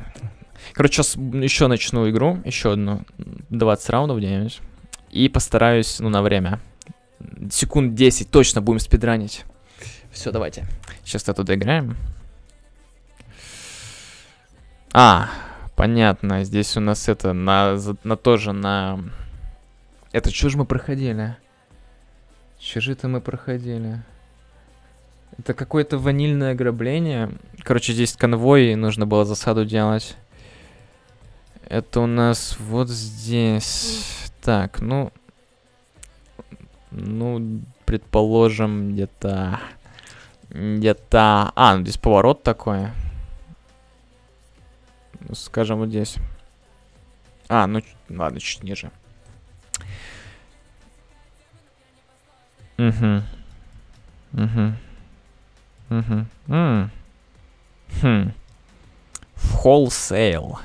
Короче, сейчас еще начну игру, еще одну, 20 раундов где-нибудь. И постараюсь, ну, на время. Секунд 10 точно будем спидранить. Все, давайте. Сейчас это туда играем. А, понятно, здесь у нас это, на, на тоже на... Это что же мы проходили? Что же это мы проходили. Это какое-то ванильное ограбление. Короче, здесь конвой, нужно было засаду делать. Это у нас вот здесь. Так, ну... Ну, предположим, где-то... Где-то... А, ну здесь поворот такой. Ну, скажем, вот здесь. А, ну ладно, чуть ниже. Угу. Угу. Угу. М. Хм. В холлсейл.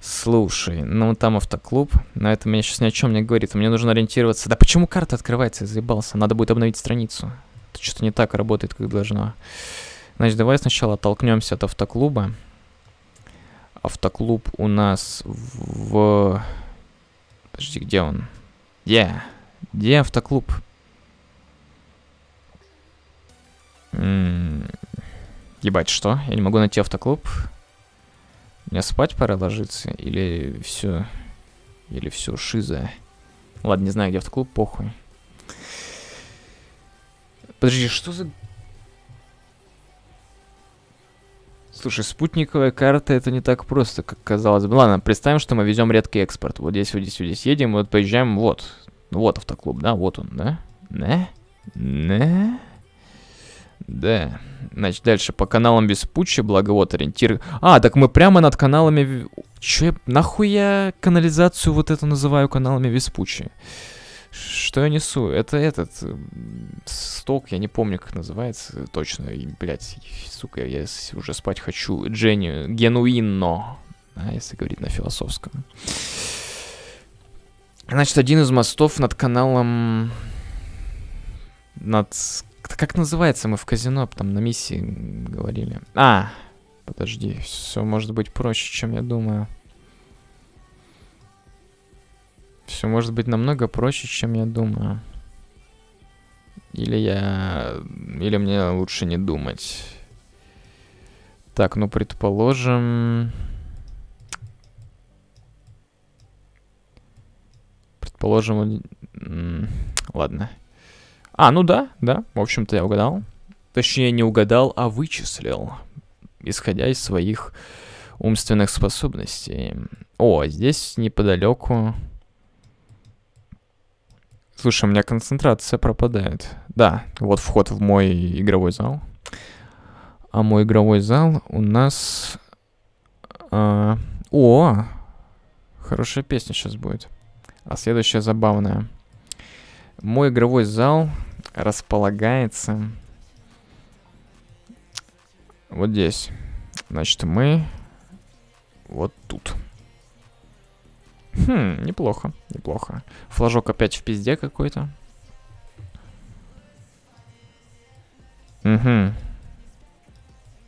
Слушай, ну там автоклуб, на это меня сейчас ни о чем не говорит. Мне нужно ориентироваться. Да почему карта открывается? Я заебался. Надо будет обновить страницу. Это что-то не так работает, как должно. Значит, давай сначала оттолкнемся от автоклуба. Автоклуб у нас в... Подожди, где он? Yeah. Где автоклуб? М-м- ебать, что? Я не могу найти автоклуб. Мне спать пора ложиться? Или все... Или все шиза? Ладно, не знаю, где автоклуб, похуй. Подожди, что за... Слушай, спутниковая карта это не так просто, как казалось бы. Ладно, представим, что мы везем редкий экспорт. Вот здесь, вот здесь, вот здесь едем, вот поезжаем, вот. Вот автоклуб, да? Вот он, да? Да? Да? Да. Значит, дальше. По каналам без пучи, благо вот ориентир. А, так мы прямо над каналами... Че я... Нахуй я канализацию вот это называю каналами без пучи? Что я несу? Это этот... Э, Сток, я не помню, как называется точно. И, блядь, сука, я уже спать хочу. Дженни... Генуинно. А, если говорить на философском. Значит, один из мостов над каналом... Над как-то как называется? Мы в казино там на миссии говорили. А, подожди, все может быть проще, чем я думаю. Все может быть намного проще, чем я думаю. Или я... Или мне лучше не думать. Так, ну, предположим... Предположим... Ладно. А, ну да, да, в общем-то я угадал. Точнее, не угадал, а вычислил, исходя из своих умственных способностей. О, здесь неподалеку... Слушай, у меня концентрация пропадает. Да, вот вход в мой игровой зал. А мой игровой зал у нас... А... О! Хорошая песня сейчас будет. А следующая забавная. Мой игровой зал располагается вот здесь. Значит, мы вот тут. Хм, неплохо, неплохо. Флажок опять в пизде какой-то. Угу.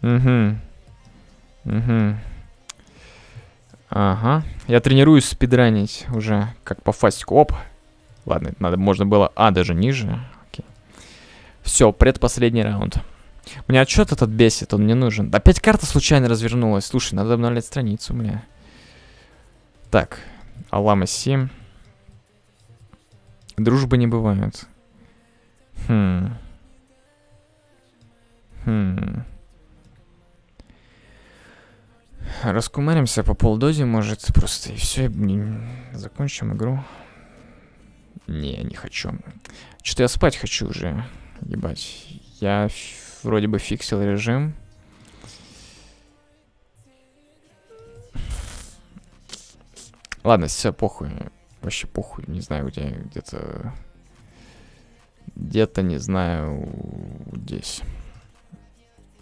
Угу. Угу. Ага. Я тренируюсь спидранить уже как по фастику. Оп. Ладно, надо, можно было А даже ниже. Все, предпоследний раунд. Мне отчет этот бесит, он мне нужен. Опять карта случайно развернулась. Слушай, надо обновлять страницу, бля. Так, Алама 7. Дружбы не бывают. Хм. Хм. Раскумаримся по полдозе, может, просто и все, и закончим игру. Не, не хочу. Что-то я спать хочу уже. Ебать. Я вроде бы фиксил режим. Ладно, все, похуй. Вообще похуй, не знаю, где, где-то... Где-то, не знаю, здесь.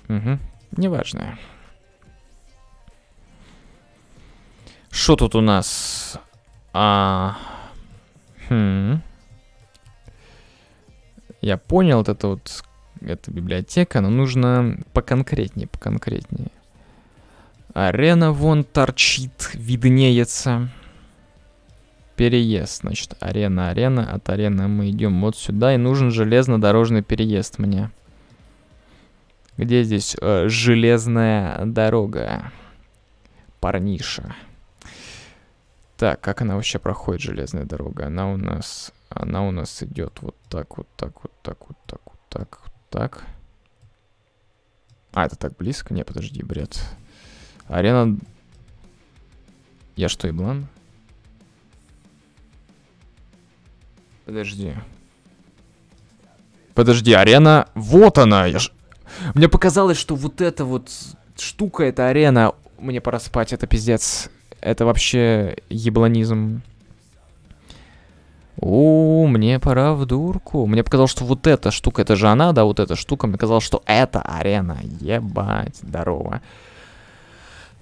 Угу, неважно. Что тут у нас? А... Хм я понял, вот это вот эта библиотека, но нужно поконкретнее, поконкретнее. Арена вон торчит, виднеется. Переезд, значит, арена, арена. От арены мы идем вот сюда, и нужен железнодорожный переезд мне. Где здесь э, железная дорога? Парниша. Так, как она вообще проходит, железная дорога? Она у нас она у нас идет вот так, вот так, вот так, вот так, вот так, вот так. А, это так близко? Не, подожди, бред. Арена... Я что, еблан? Подожди. Подожди, арена... Вот она! Я ж... Мне показалось, что вот эта вот штука, эта арена... Мне пора спать, это пиздец. Это вообще ебланизм. О, мне пора в дурку. Мне показалось, что вот эта штука, это же она, да, вот эта штука. Мне казалось, что это арена. Ебать, здорово.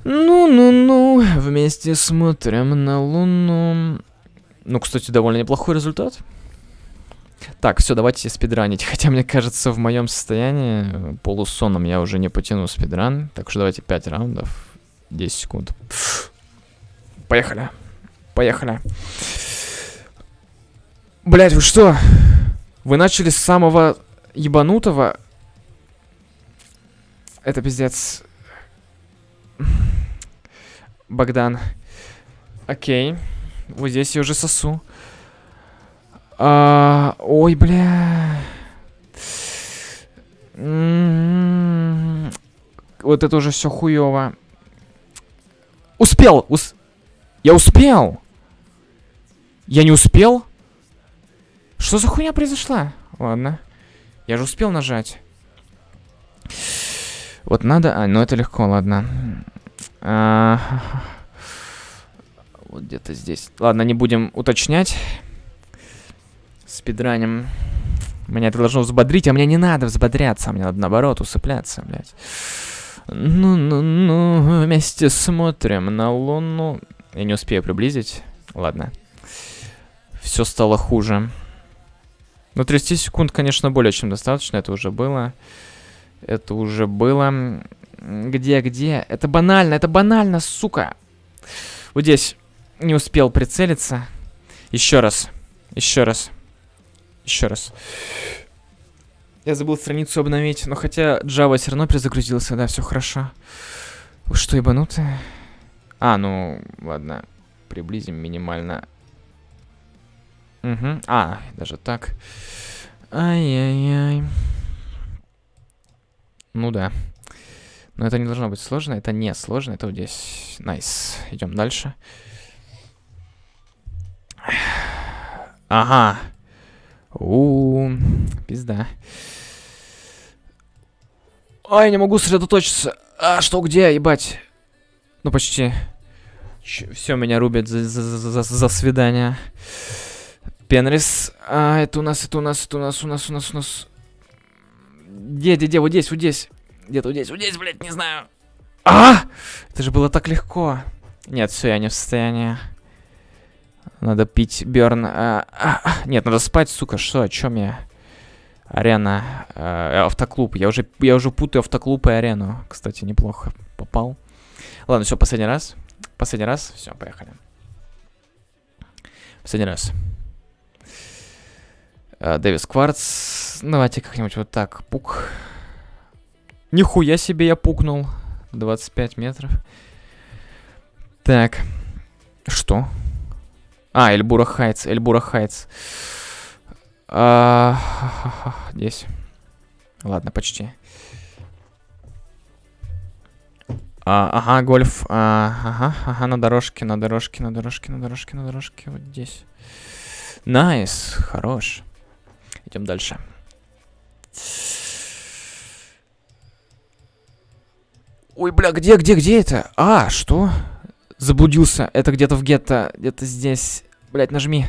Ну-ну-ну, вместе смотрим на Луну. Ну, кстати, довольно неплохой результат. Так, все, давайте спидранить. Хотя, мне кажется, в моем состоянии э, полусоном я уже не потяну спидран. Так что давайте 5 раундов, 10 секунд. Поехали. Поехали. Блять, вы что? Вы начали с самого ебанутого? Это пиздец. Богдан. Окей. Вот здесь я уже сосу. А, ой, бля. М-м-м. Вот это уже все хуево. Успел! Ус... Я успел! Я не успел? Что за хуйня произошла? Ладно. Я же успел нажать. Вот надо... А, ну это легко, ладно. А... Вот где-то здесь. Ладно, не будем уточнять. Спидранем. Меня это должно взбодрить, а мне не надо взбодряться. Мне надо, наоборот, усыпляться, блядь. Ну-ну-ну, вместе смотрим на луну. Я не успею приблизить. Ладно. Все стало хуже. Ну, 30 секунд, конечно, более чем достаточно. Это уже было. Это уже было. Где, где? Это банально, это банально, сука. Вот здесь не успел прицелиться. Еще раз. Еще раз. Еще раз. Я забыл страницу обновить, но хотя Java все равно перезагрузился, да, все хорошо. что, ебанутые? А, ну, ладно. Приблизим минимально Угу. А, даже так. Ай-яй-яй. Ну да. Но это не должно быть сложно, это не сложно, это вот здесь. Найс. Nice. Идем дальше. Ага. У, -у, -у. пизда. Ай, не могу сосредоточиться. А, что, где, ебать? Ну, почти. Все меня рубят за, за, за, за свидание. Пенрис. А, это у нас, это у нас, это у нас, у нас, у нас, у нас. Где, где, где? Вот здесь, вот здесь. Где-то вот здесь, вот здесь, блядь, не знаю. А! Это же было так легко. Нет, все, я не в состоянии. Надо пить Берн. А, а, а. нет, надо спать, сука, что, о чем я? Арена, э, автоклуб. Я уже, я уже путаю автоклуб и арену. Кстати, неплохо попал. Ладно, все, последний раз. Последний раз. Все, поехали. Последний раз. Э, Дэвис Кварц. Давайте как-нибудь вот так. Пук. Нихуя себе я пукнул. 25 метров. Так. Что? А, Эльбура Хайтс. Эльбура Хайтс. А, здесь. Ладно, почти. А, ага, гольф. А, ага, ага, на дорожке, на дорожке, на дорожке, на дорожке, на дорожке. Вот здесь. Найс, nice, хорош. Идем дальше. Ой, бля, где, где, где это? А, что? Заблудился. Это где-то в гетто. Где-то здесь. Блять, нажми.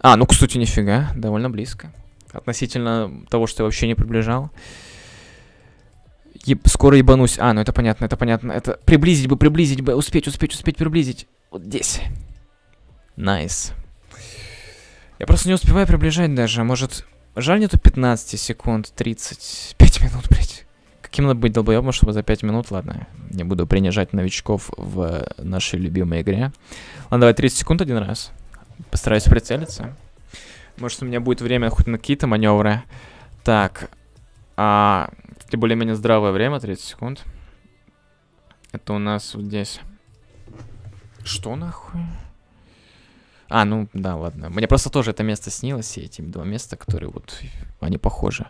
А, ну, кстати, нифига. Довольно близко. Относительно того, что я вообще не приближал. Еб... Скоро ебанусь. А, ну это понятно, это понятно. Это приблизить бы, приблизить бы. Успеть, успеть, успеть приблизить. Вот здесь. Найс. Nice. Я просто не успеваю приближать даже. А может, жаль нету 15 секунд, 35 минут, блядь. Каким надо быть долбоебом, чтобы за 5 минут, ладно, не буду принижать новичков в э, нашей любимой игре. Ладно, давай 30 секунд один раз. Постараюсь прицелиться. Может, у меня будет время хоть на какие-то маневры. Так. А, кстати, более-менее здравое время, 30 секунд. Это у нас вот здесь. Что нахуй? А, ну да, ладно. Мне просто тоже это место снилось, и эти два места, которые вот, они похожи.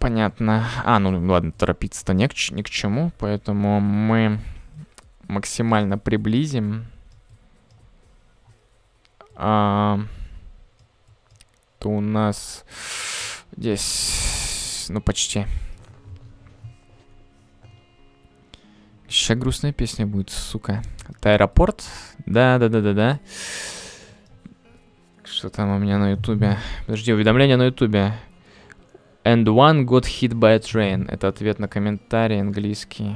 Понятно. А, ну ладно, торопиться-то ни, к, ни к чему, поэтому мы максимально приблизим. А, то у нас здесь, ну почти. Сейчас грустная песня будет, сука. Это аэропорт? Да-да-да-да-да. Что там у меня на ютубе? Подожди, уведомление на ютубе. And one got hit by a train. Это ответ на комментарий английский.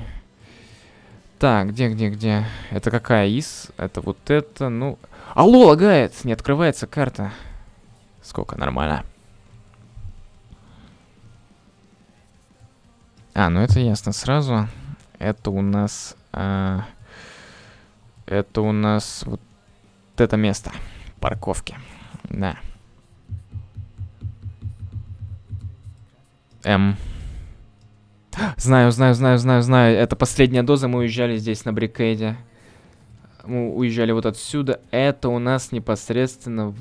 Так, где, где, где? Это какая из? Это вот это, ну... Алло, лагает! Не открывается карта. Сколько? Нормально. А, ну это ясно сразу. Это у нас... А, это у нас вот это место парковки. Да. М. Знаю, знаю, знаю, знаю, знаю. Это последняя доза. Мы уезжали здесь на брикейде. Мы уезжали вот отсюда. Это у нас непосредственно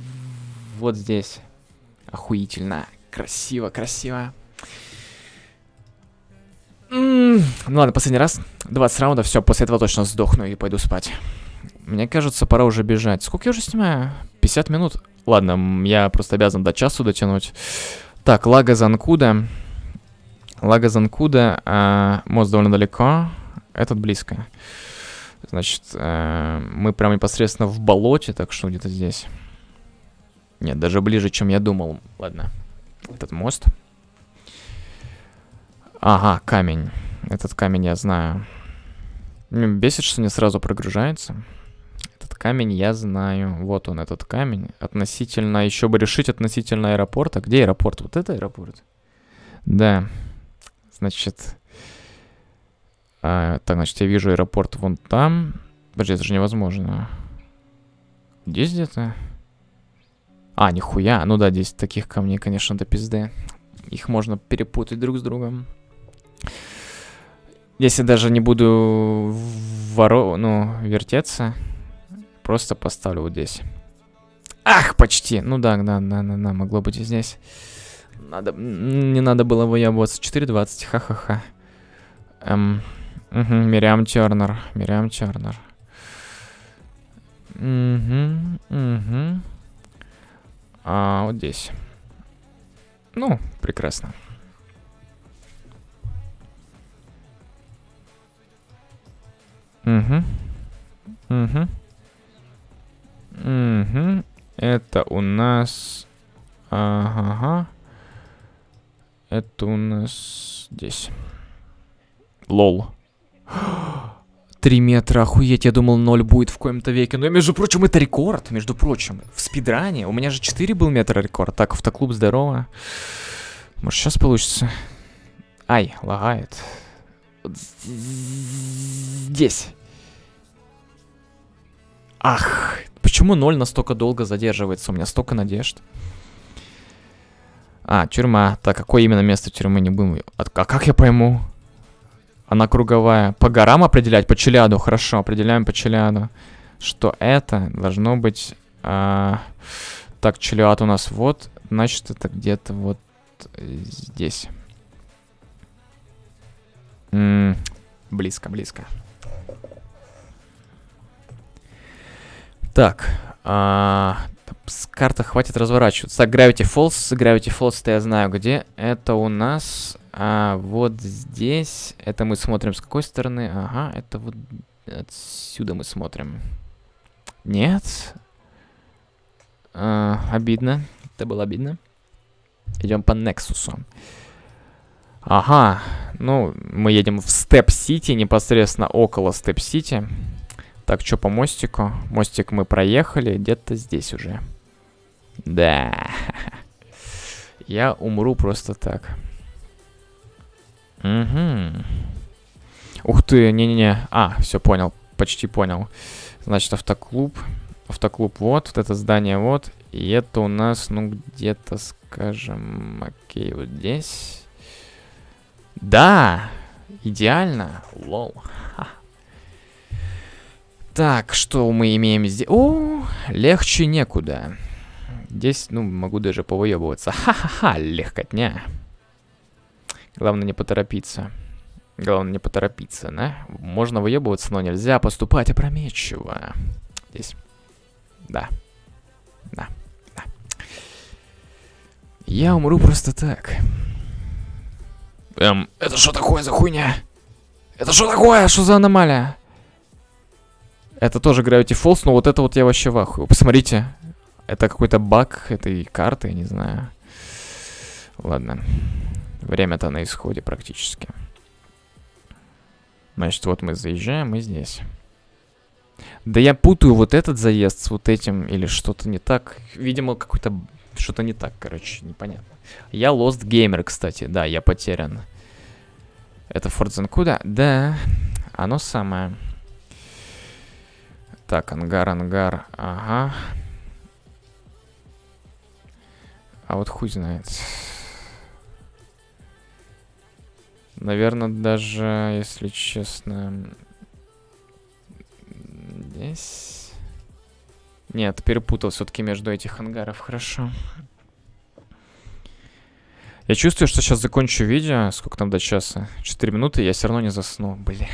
вот здесь. Охуительно. Красиво, красиво. Ну ладно, последний раз. 20 раундов, все, после этого точно сдохну и пойду спать. Мне кажется, пора уже бежать. Сколько я уже снимаю? 50 минут? Ладно, я просто обязан до часу дотянуть. Так, Лага Занкуда. Лага Занкуда. Э, мост довольно далеко. Этот близко. Значит, э, мы прям непосредственно в болоте, так что где-то здесь. Нет, даже ближе, чем я думал. Ладно, этот мост. Ага, камень. Этот камень я знаю. Бесит, что не сразу прогружается. Этот камень я знаю. Вот он, этот камень. Относительно, еще бы решить относительно аэропорта. Где аэропорт? Вот это аэропорт? Да. Значит... А, так, значит, я вижу аэропорт вон там. Подожди, это же невозможно. Здесь где-то? А, нихуя. Ну да, здесь таких камней, конечно, до пизды. Их можно перепутать друг с другом. Если даже не буду воро... ну, вертеться, просто поставлю вот здесь. Ах, почти! Ну да, да, да, да, да, могло быть и здесь. Надо... Не надо было выебываться. 4.20, ха-ха-ха. Эм... Угу, Мириам Тернер, Мириам Тернер. Угу, угу. А, вот здесь. Ну, прекрасно. Угу. Угу. Угу. Это у нас... Ага. Это у нас здесь. Лол. Три метра, охуеть, я думал, ноль будет в коем-то веке. Но, между прочим, это рекорд, между прочим. В спидране у меня же 4 был метра рекорд. Так, автоклуб, здорово. Может, сейчас получится? Ай, лагает. Вот здесь. Ах, почему ноль настолько долго задерживается? У меня столько надежд. А, тюрьма. Так, какое именно место тюрьмы не будем... А, а как я пойму? Она круговая. По горам определять? По челяду? Хорошо, определяем по челяду. Что это должно быть... А... Так, челяд у нас вот. Значит, это где-то вот здесь. М -м близко, близко. Так, а, с карты хватит разворачиваться. Так, Gravity Falls. Gravity Falls-то я знаю где. Это у нас а, вот здесь. Это мы смотрим с какой стороны? Ага, это вот отсюда мы смотрим. Нет. А, обидно. Это было обидно. Идем по Нексусу. Ага, ну, мы едем в Степ-Сити, непосредственно около Степ-Сити. Так, что по мостику? Мостик мы проехали, где-то здесь уже. Да. Я умру просто так. Угу. Ух ты, не-не-не. А, все, понял. Почти понял. Значит, автоклуб. Автоклуб вот, вот это здание вот. И это у нас, ну, где-то, скажем, окей, вот здесь. Да! Идеально! Лол. Так, что мы имеем здесь? О, легче некуда. Здесь, ну, могу даже повыебываться. Ха-ха-ха, легкотня. Главное не поторопиться. Главное не поторопиться, да? Можно выебываться, но нельзя поступать опрометчиво. Здесь. Да. Да. Да. Я умру просто так. Эм, это что такое за хуйня? Это что такое? Что за аномалия? Это тоже Gravity Falls, но вот это вот я вообще в Посмотрите, это какой-то баг этой карты, не знаю. Ладно. Время-то на исходе практически. Значит, вот мы заезжаем, и здесь. Да я путаю вот этот заезд с вот этим или что-то не так. Видимо, какой-то... Что-то не так, короче, непонятно. Я Lost Gamer, кстати. Да, я потерян. Это Fort Zancuda? Да, оно самое. Так, ангар, ангар. Ага. А вот хуй знает. Наверное, даже, если честно... Здесь... Нет, перепутал все-таки между этих ангаров. Хорошо. Я чувствую, что сейчас закончу видео. Сколько там до часа? четыре минуты, я все равно не засну. Блять.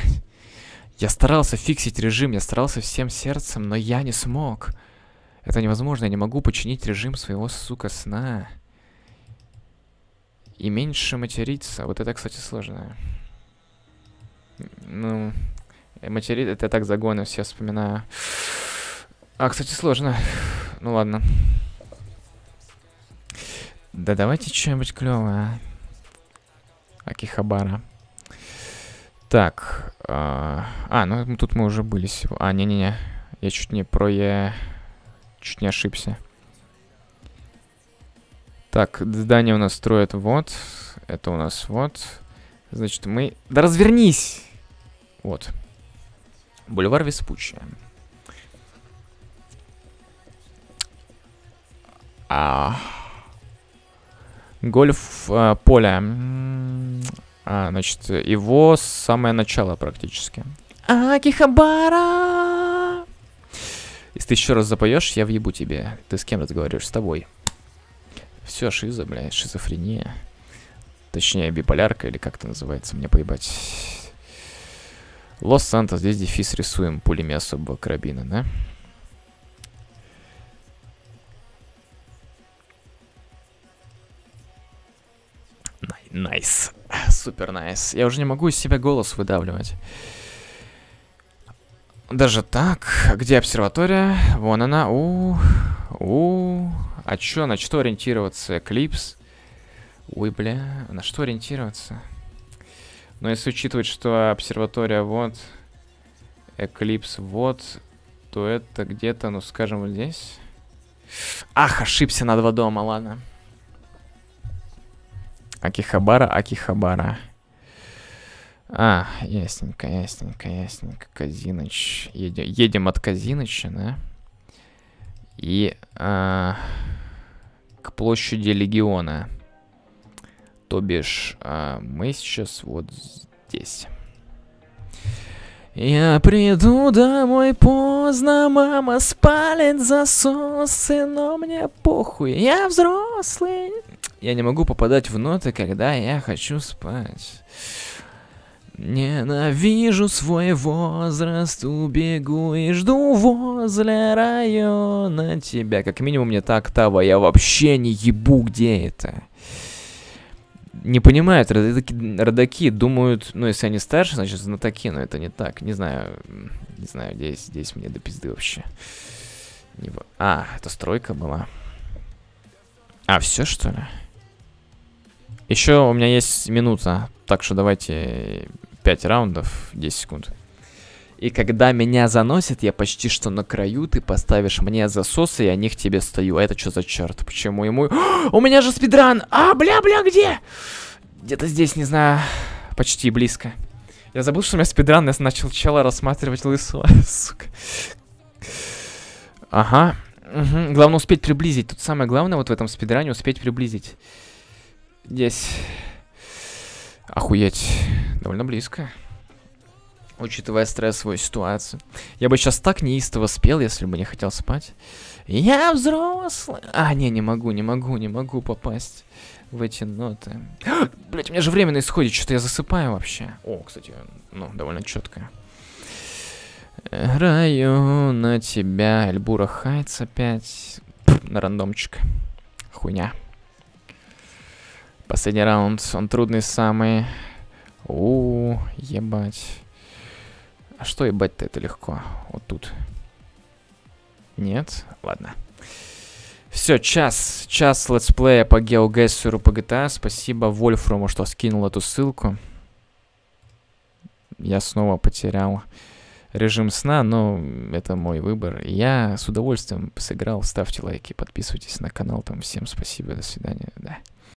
Я старался фиксить режим, я старался всем сердцем, но я не смог. Это невозможно, я не могу починить режим своего, сука, сна. И меньше материться. Вот это, кстати, сложно. Ну, э, материться, это я так загоны все вспоминаю. А, кстати, сложно. Ну ладно. Да давайте что-нибудь клевое. А? Акихабара. Так. А, а ну тут мы уже были сегодня. А, не-не-не. Я чуть не про... Я... Чуть не ошибся. Так, здание у нас строят вот. Это у нас вот. Значит, мы... Да развернись! Вот. Бульвар Веспуччи. А... Гольф поле. А, поля. А, значит, его самое начало практически. Акихабара! Если ты еще раз запоешь, я въебу тебе. Ты с кем разговариваешь? С тобой. Все, шиза, блядь, шизофрения. Точнее, биполярка, или как это называется, мне поебать. Лос-Санто, здесь дефис рисуем пулями особого карабина, да? Найс. Nice. Супер найс. Я уже не могу из себя голос выдавливать. Даже так. Где обсерватория? Вон она. У, у. А чё, на что ориентироваться? Эклипс? Ой, бля. На что ориентироваться? Но ну, если учитывать, что обсерватория вот, эклипс вот, то это где-то, ну скажем, вот здесь. Ах, ошибся на два дома, ладно. Ладно. Акихабара, Акихабара. А, ясненько, ясненько, ясненько. Казиноч. Едем, едем от Казиноча, да? И а, к площади Легиона. То бишь, а, мы сейчас вот здесь. Я приду домой поздно, мама спалит засосы, но мне похуй, я взрослый. Я не могу попадать в ноты, когда я хочу спать. Ненавижу свой возраст, убегу и жду возле района тебя. Как минимум мне так октава, я вообще не ебу, где это не понимают, родаки, думают, ну, если они старше, значит, знатоки, но это не так. Не знаю, не знаю, здесь, здесь мне до пизды вообще. А, это стройка была. А, все, что ли? Еще у меня есть минута, так что давайте 5 раундов, 10 секунд. И когда меня заносят, я почти что на краю, ты поставишь мне засосы, и я них тебе стою. А Это что за черт? Почему ему... О, у меня же спидран! А, бля-бля, где? Где-то здесь, не знаю. Почти близко. Я забыл, что у меня спидран, я начал чела рассматривать лысого, сука. Ага. Угу. Главное успеть приблизить. Тут самое главное вот в этом спидране успеть приблизить. Здесь. Охуеть. Довольно близко учитывая стрессовую ситуацию. Я бы сейчас так неистово спел, если бы не хотел спать. Я взрослый. А, не, не могу, не могу, не могу попасть в эти ноты. Блять, у меня же время на исходе, что-то я засыпаю вообще. О, кстати, ну, довольно четко. Раю на тебя, Эльбура Хайтс опять. Пфф, на рандомчик. Хуйня. Последний раунд, он трудный самый. -у ебать. А что ебать-то это легко? Вот тут. Нет? Ладно. Все, час. Час летсплея по геогессеру по GTA. Спасибо Вольфрому, что скинул эту ссылку. Я снова потерял режим сна, но это мой выбор. Я с удовольствием сыграл. Ставьте лайки, подписывайтесь на канал. Там всем спасибо, до свидания. Да.